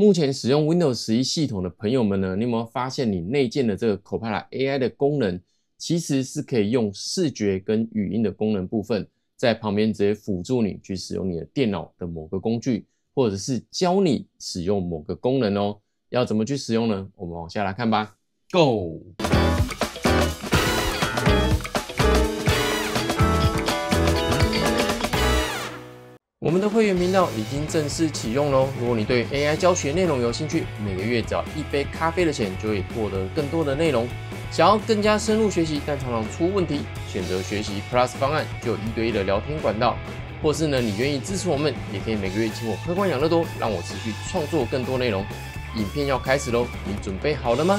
目前使用 Windows 十一系统的朋友们呢，你有没有发现你内建的这个 Copilot AI 的功能，其实是可以用视觉跟语音的功能部分，在旁边直接辅助你去使用你的电脑的某个工具，或者是教你使用某个功能哦。要怎么去使用呢？我们往下来看吧。Go。我们的会员频道已经正式启用喽！如果你对 AI 教学内容有兴趣，每个月要一杯咖啡的钱，就可以获得更多的内容。想要更加深入学习，但常常出问题，选择学习 Plus 方案，就有一对一的聊天管道。或是呢，你愿意支持我们，也可以每个月请我喝罐养乐多，让我持续创作更多内容。影片要开始喽，你准备好了吗？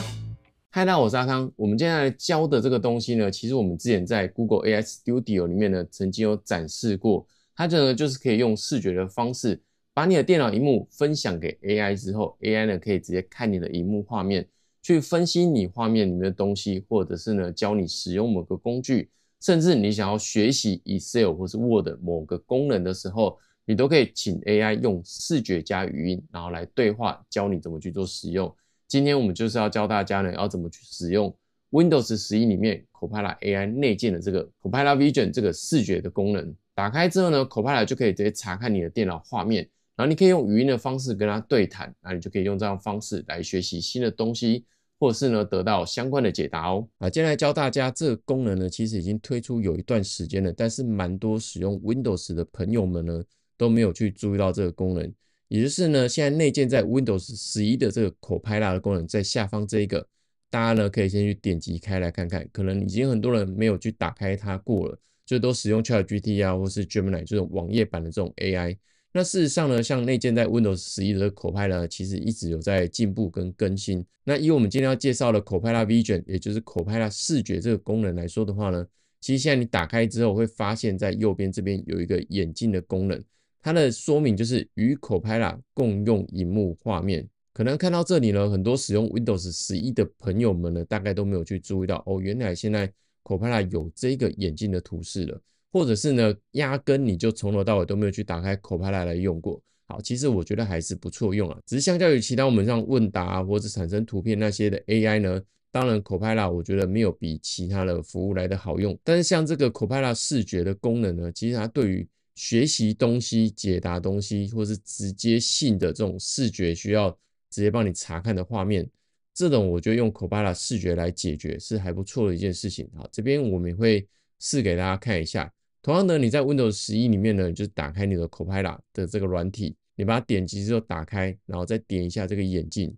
嗨，大家，我是阿康。我们接下来教的这个东西呢，其实我们之前在 Google AI Studio 里面呢，曾经有展示过。它这个就是可以用视觉的方式，把你的电脑荧幕分享给 AI 之后，AI 呢可以直接看你的荧幕画面，去分析你画面里面的东西，或者是呢教你使用某个工具，甚至你想要学习 Excel 或是 Word 某个功能的时候，你都可以请 AI 用视觉加语音，然后来对话教你怎么去做使用。今天我们就是要教大家呢要怎么去使用 Windows 十一里面 Copilot AI 内建的这个 Copilot Vision 这个视觉的功能。打开之后呢，口拍拉就可以直接查看你的电脑画面，然后你可以用语音的方式跟它对谈，那你就可以用这样方式来学习新的东西，或者是呢得到相关的解答哦。啊，接下来教大家这个功能呢，其实已经推出有一段时间了，但是蛮多使用 Windows 的朋友们呢都没有去注意到这个功能，也就是呢现在内建在 Windows 十一的这个口拍拉的功能，在下方这一个，大家呢可以先去点击开来看看，可能已经很多人没有去打开它过了。最多使用 ChatGPT 啊，或是 Gemini 这种网页版的这种 AI。那事实上呢，像内建在 Windows 十一的 Copilot，其实一直有在进步跟更新。那以我们今天要介绍的 Copilot Vision，也就是 Copilot 视觉这个功能来说的话呢，其实现在你打开之后，会发现，在右边这边有一个眼镜的功能。它的说明就是与 Copilot 共用荧幕画面。可能看到这里呢，很多使用 Windows 十一的朋友们呢，大概都没有去注意到哦，原来现在。Copilot 有这个眼镜的图示了，或者是呢，压根你就从头到尾都没有去打开 Copilot 来用过。好，其实我觉得还是不错用啊，只是相较于其他我们像问答或者产生图片那些的 AI 呢，当然 Copilot 我觉得没有比其他的服务来的好用。但是像这个 Copilot 视觉的功能呢，其实它对于学习东西、解答东西，或是直接性的这种视觉需要直接帮你查看的画面。这种我觉得用 Copilot 视觉来解决是还不错的一件事情啊。这边我们会试给大家看一下。同样呢，你在 Windows 十一里面呢，就打开你的 Copilot 的这个软体，你把它点击之后打开，然后再点一下这个眼镜。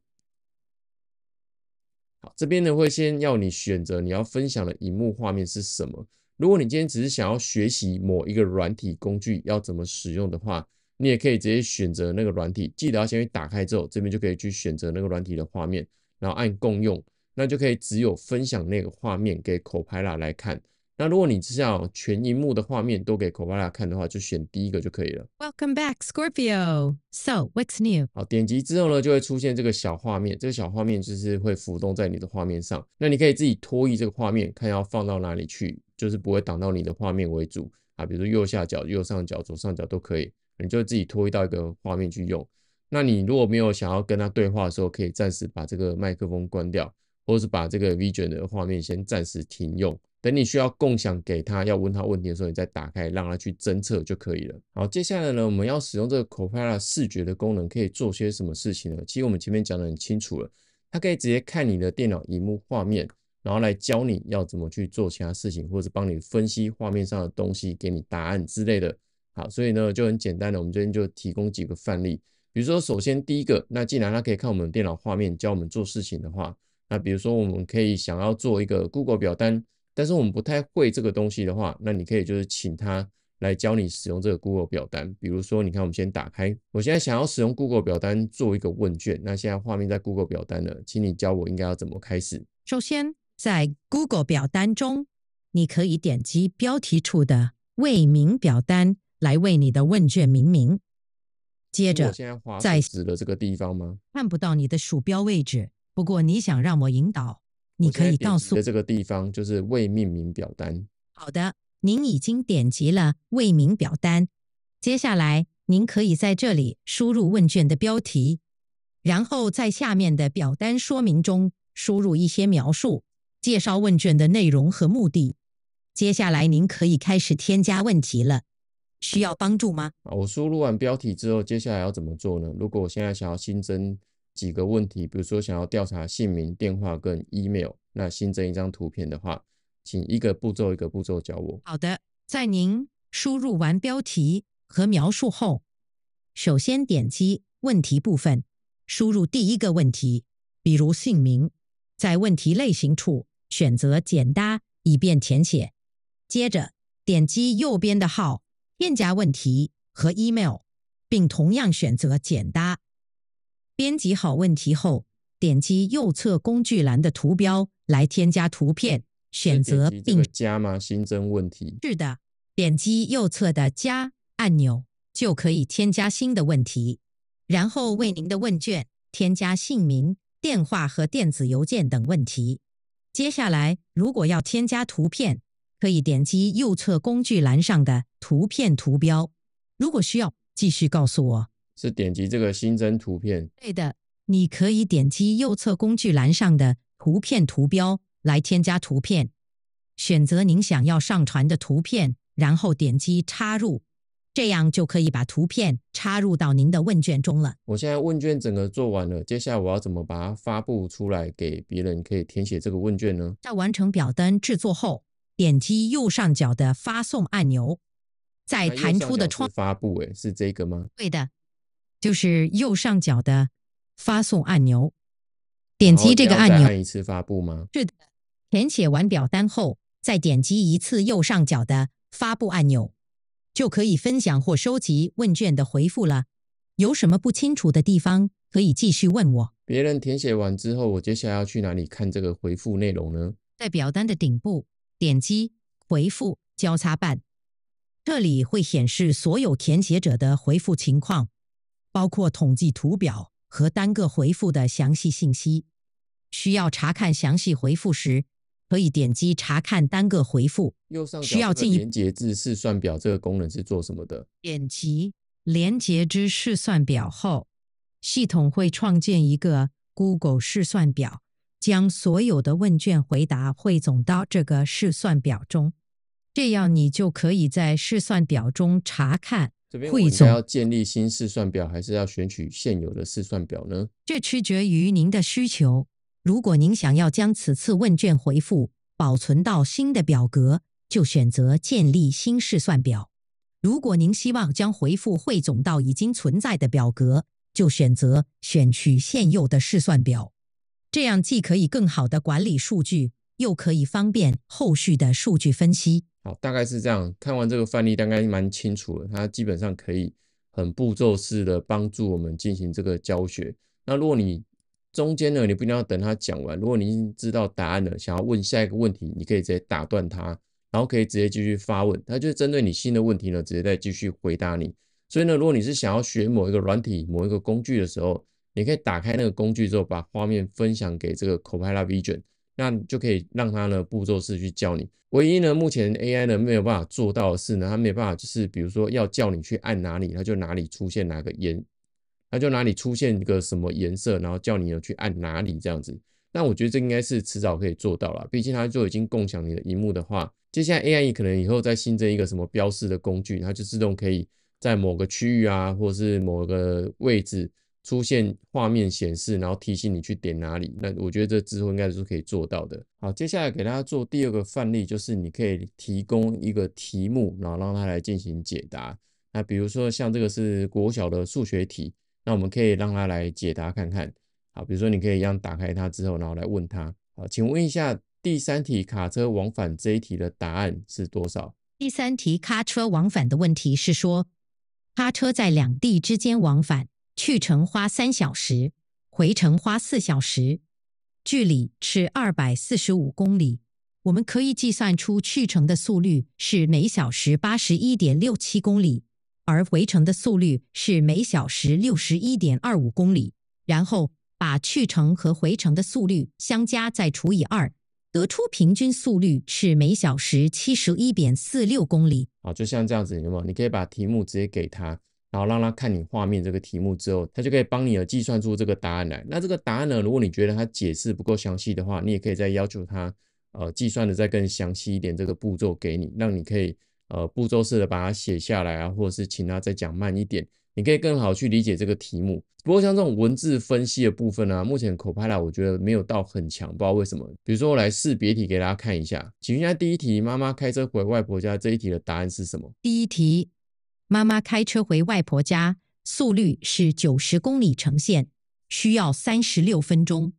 好，这边呢会先要你选择你要分享的荧幕画面是什么。如果你今天只是想要学习某一个软体工具要怎么使用的话，你也可以直接选择那个软体，记得要先去打开之后，这边就可以去选择那个软体的画面。然后按共用，那就可以只有分享那个画面给口 o t 来看。那如果你是要全荧幕的画面都给口 o t 看的话，就选第一个就可以了。Welcome back Scorpio. So what's new? 好，点击之后呢，就会出现这个小画面，这个小画面就是会浮动在你的画面上。那你可以自己拖移这个画面，看要放到哪里去，就是不会挡到你的画面为主啊。比如右下角、右上角、左上角都可以，你就自己拖移到一个画面去用。那你如果没有想要跟他对话的时候，可以暂时把这个麦克风关掉，或者是把这个 Vision 的画面先暂时停用。等你需要共享给他，要问他问题的时候，你再打开，让他去侦测就可以了。好，接下来呢，我们要使用这个 Copilot 视觉的功能，可以做些什么事情呢？其实我们前面讲的很清楚了，它可以直接看你的电脑荧幕画面，然后来教你要怎么去做其他事情，或者帮你分析画面上的东西，给你答案之类的。好，所以呢，就很简单的，我们这边就提供几个范例。比如说，首先第一个，那既然他可以看我们电脑画面教我们做事情的话，那比如说我们可以想要做一个 Google 表单，但是我们不太会这个东西的话，那你可以就是请他来教你使用这个 Google 表单。比如说，你看，我们先打开，我现在想要使用 Google 表单做一个问卷，那现在画面在 Google 表单了，请你教我应该要怎么开始。首先，在 Google 表单中，你可以点击标题处的“为名表单”来为你的问卷命名。接着，在指的这个地方吗？看不到你的鼠标位置。不过你想让我引导，你可以告诉我。这个地方就是未命名表单。好的，您已经点击了未名表单。接下来，您可以在这里输入问卷的标题，然后在下面的表单说明中输入一些描述，介绍问卷的内容和目的。接下来，您可以开始添加问题了。需要帮助吗？我输入完标题之后，接下来要怎么做呢？如果我现在想要新增几个问题，比如说想要调查姓名、电话跟 email，那新增一张图片的话，请一个步骤一个步骤教我。好的，在您输入完标题和描述后，首先点击问题部分，输入第一个问题，比如姓名，在问题类型处选择简答以便填写，接着点击右边的号。添加问题和 email，并同样选择简单。编辑好问题后，点击右侧工具栏的图标来添加图片。选择并加吗？新增问题？是的，点击右侧的加按钮就可以添加新的问题。然后为您的问卷添加姓名、电话和电子邮件等问题。接下来，如果要添加图片，可以点击右侧工具栏上的。图片图标，如果需要，继续告诉我。是点击这个新增图片。对的，你可以点击右侧工具栏上的图片图标来添加图片，选择您想要上传的图片，然后点击插入，这样就可以把图片插入到您的问卷中了。我现在问卷整个做完了，接下来我要怎么把它发布出来，给别人可以填写这个问卷呢？在完成表单制作后，点击右上角的发送按钮。在弹出的窗发布，哎，是这个吗？对的，就是右上角的发送按钮，点击这个按钮。再按一次发布吗？是的。填写完表单后，再点击一次右上角的发布按钮，就可以分享或收集问卷的回复了。有什么不清楚的地方，可以继续问我。别人填写完之后，我接下来要去哪里看这个回复内容呢？在表单的顶部点击回复交叉办。这里会显示所有填写者的回复情况，包括统计图表和单个回复的详细信息。需要查看详细回复时，可以点击查看单个回复。右上进这个连接至试算表这个功能是做什么的？点击连接至试算表后，系统会创建一个 Google 试算表，将所有的问卷回答汇总到这个试算表中。这样你就可以在试算表中查看汇总。要建立新试算表，还是要选取现有的试算表呢？这取决于您的需求。如果您想要将此次问卷回复保存到新的表格，就选择建立新试算表；如果您希望将回复汇总到已经存在的表格，就选择选取现有的试算表。这样既可以更好的管理数据，又可以方便后续的数据分析。好，大概是这样。看完这个范例，大概蛮清楚了。它基本上可以很步骤式的帮助我们进行这个教学。那如果你中间呢，你不一定要等他讲完。如果你已经知道答案了，想要问下一个问题，你可以直接打断他，然后可以直接继续发问。他就是针对你新的问题呢，直接再继续回答你。所以呢，如果你是想要学某一个软体、某一个工具的时候，你可以打开那个工具之后，把画面分享给这个 Copilot Vision。那就可以让它呢步骤式去教你。唯一呢目前 AI 呢没有办法做到的是呢，它没办法就是比如说要叫你去按哪里，它就哪里出现哪个颜，它就哪里出现一个什么颜色，然后叫你呢去按哪里这样子。那我觉得这应该是迟早可以做到了，毕竟它就已经共享你的荧幕的话，接下来 AI 可能以后再新增一个什么标示的工具，它就自动可以在某个区域啊或是某个位置。出现画面显示，然后提醒你去点哪里。那我觉得这之后应该是可以做到的。好，接下来给大家做第二个范例，就是你可以提供一个题目，然后让他来进行解答。那比如说像这个是国小的数学题，那我们可以让他来解答看看。好，比如说你可以一样打开它之后，然后来问他。好，请问一下第三题卡车往返这一题的答案是多少？第三题卡车往返的问题是说，卡车在两地之间往返。去程花三小时，回程花四小时，距离是二百四十五公里。我们可以计算出去程的速率是每小时八十一点六七公里，而回程的速率是每小时六十一点二五公里。然后把去程和回程的速率相加，再除以二，得出平均速率是每小时七十一点四六公里。好，就像这样子，有没有？你可以把题目直接给他。然后让他看你画面这个题目之后，他就可以帮你计算出这个答案来。那这个答案呢，如果你觉得他解释不够详细的话，你也可以再要求他呃计算的再更详细一点，这个步骤给你，让你可以呃步骤式的把它写下来啊，或者是请他再讲慢一点，你可以更好去理解这个题目。不过像这种文字分析的部分呢，目前 Copilot 我觉得没有到很强，不知道为什么。比如说我来识别题给大家看一下，请问一下第一题，妈妈开车回外婆家这一题的答案是什么？第一题。妈妈开车回外婆家，速率是九十公里呈现，需要三十六分钟。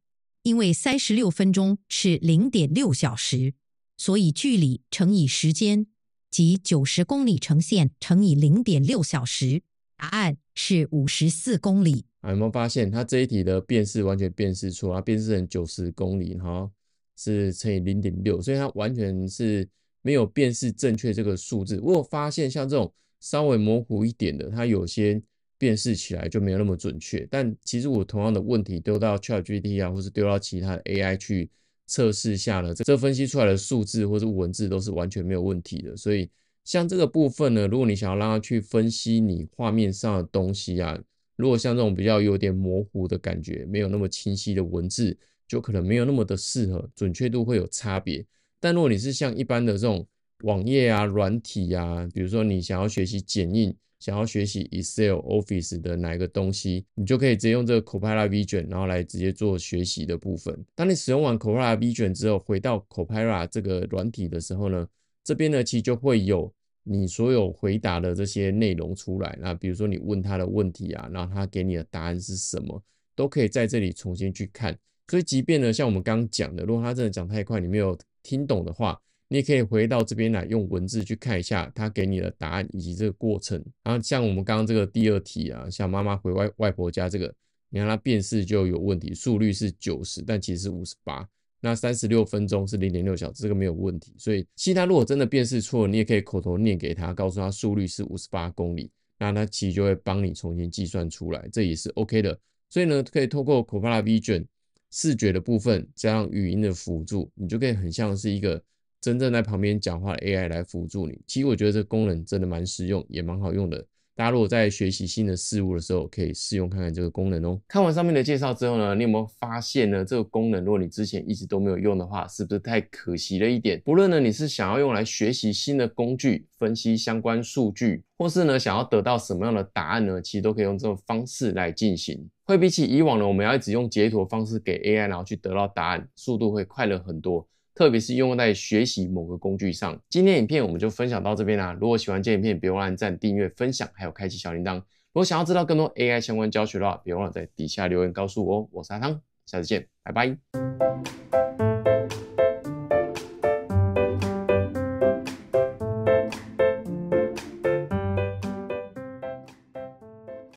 因为三十六分钟是零点六小时，所以距离乘以时间，即九十公里呈现乘以零点六小时，答案是五十四公里。有没有发现他这一题的变式完全变式错啊？变识成九十公里，哈，是乘以零点六，所以它完全是没有变式正确这个数字。我有发现像这种。稍微模糊一点的，它有些辨识起来就没有那么准确。但其实我同样的问题丢到 ChatGPT 啊，或是丢到其他的 AI 去测试下呢，这分析出来的数字或者文字都是完全没有问题的。所以像这个部分呢，如果你想要让它去分析你画面上的东西啊，如果像这种比较有点模糊的感觉，没有那么清晰的文字，就可能没有那么的适合，准确度会有差别。但如果你是像一般的这种，网页啊，软体啊，比如说你想要学习剪映，想要学习 Excel、Office 的哪一个东西，你就可以直接用这个 Copilot o 卷，然后来直接做学习的部分。当你使用完 Copilot o 卷之后，回到 Copilot 这个软体的时候呢，这边呢其实就会有你所有回答的这些内容出来。那比如说你问他的问题啊，然后他给你的答案是什么，都可以在这里重新去看。所以，即便呢，像我们刚刚讲的，如果他真的讲太快，你没有听懂的话，你可以回到这边来，用文字去看一下他给你的答案以及这个过程。然后像我们刚刚这个第二题啊，像妈妈回外外婆家这个，你看他辨识就有问题，速率是九十，但其实是五十八。那三十六分钟是零点六小时，这个没有问题。所以其他如果真的辨识错，你也可以口头念给他，告诉他速率是五十八公里，那他其实就会帮你重新计算出来，这也是 OK 的。所以呢，可以透过 Copilot i s i o 卷视觉的部分加上语音的辅助，你就可以很像是一个。真正在旁边讲话的 AI 来辅助你，其实我觉得这个功能真的蛮实用，也蛮好用的。大家如果在学习新的事物的时候，可以试用看看这个功能哦。看完上面的介绍之后呢，你有没有发现呢？这个功能如果你之前一直都没有用的话，是不是太可惜了一点？不论呢，你是想要用来学习新的工具、分析相关数据，或是呢想要得到什么样的答案呢？其实都可以用这种方式来进行，会比起以往呢，我们要一直用截图方式给 AI，然后去得到答案，速度会快了很多。特别是用在学习某个工具上。今天影片我们就分享到这边啦。如果喜欢这影片，别忘了赞、订阅、分享，还有开启小铃铛。如果想要知道更多 AI 相关教学的话，别忘了在底下留言告诉我哦。我是阿汤，下次见，拜拜。